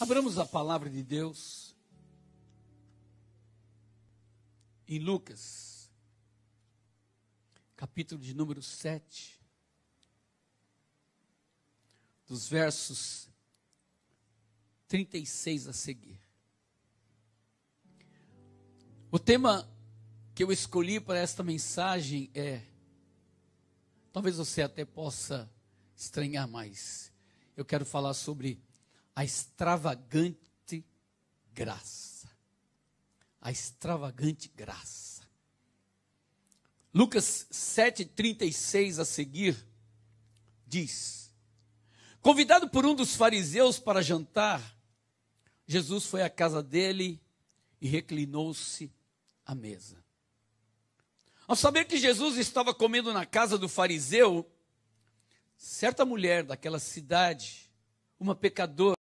Abramos a palavra de Deus em Lucas, capítulo de número 7, dos versos 36 a seguir. O tema que eu escolhi para esta mensagem é. Talvez você até possa estranhar mais. Eu quero falar sobre a extravagante graça. A extravagante graça. Lucas 7,36 a seguir diz: Convidado por um dos fariseus para jantar, Jesus foi à casa dele e reclinou-se à mesa. Ao saber que Jesus estava comendo na casa do fariseu, certa mulher daquela cidade, uma pecadora,